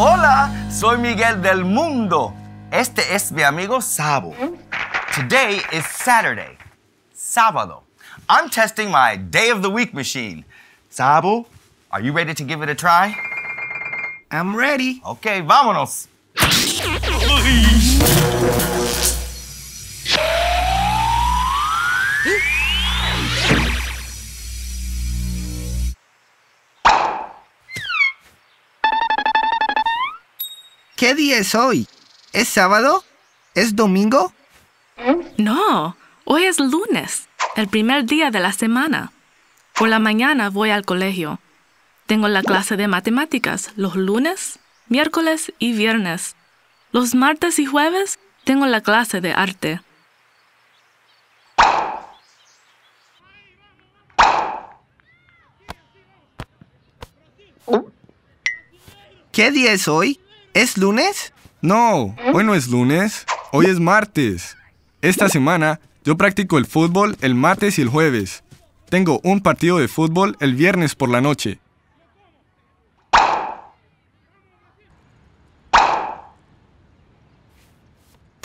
Hola, soy Miguel del Mundo. Este es mi amigo Sabo. Today is Saturday, sábado. I'm testing my day of the week machine. Sabo, are you ready to give it a try? I'm ready. Okay, vámonos. ¿Qué día es hoy? ¿Es sábado? ¿Es domingo? No, hoy es lunes, el primer día de la semana. Por la mañana voy al colegio. Tengo la clase de matemáticas los lunes, miércoles y viernes. Los martes y jueves tengo la clase de arte. ¿Qué día es hoy? ¿Es lunes? No, hoy no es lunes, hoy es martes. Esta semana yo practico el fútbol el martes y el jueves. Tengo un partido de fútbol el viernes por la noche.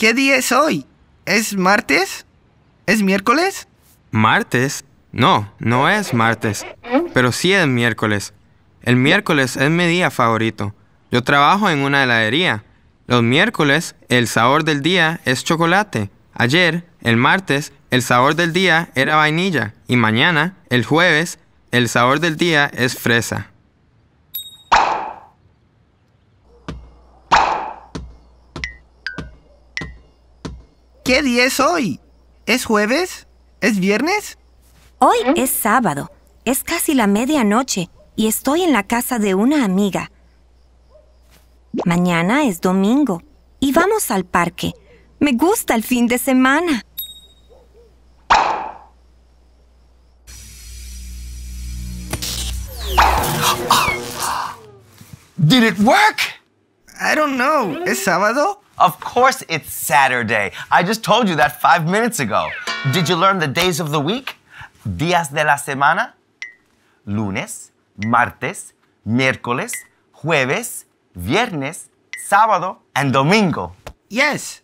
¿Qué día es hoy? ¿Es martes? ¿Es miércoles? ¿Martes? No, no es martes, pero sí es miércoles. El miércoles es mi día favorito. Yo trabajo en una heladería. Los miércoles el sabor del día es chocolate. Ayer, el martes, el sabor del día era vainilla y mañana, el jueves, el sabor del día es fresa. ¿Qué día es hoy? ¿Es jueves? ¿Es viernes? Hoy es sábado. Es casi la medianoche y estoy en la casa de una amiga. Mañana es domingo y vamos al parque. Me gusta el fin de semana. Did it work? I don't know. ¿Es sábado? Of course it's Saturday. I just told you that five minutes ago. Did you learn the days of the week? Días de la semana? Lunes, martes, miércoles, jueves, viernes, sábado, and domingo. Yes.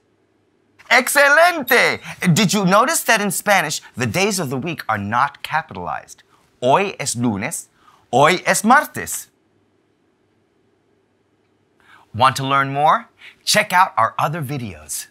Excelente! Did you notice that in Spanish, the days of the week are not capitalized? Hoy es lunes, hoy es martes. Want to learn more? Check out our other videos.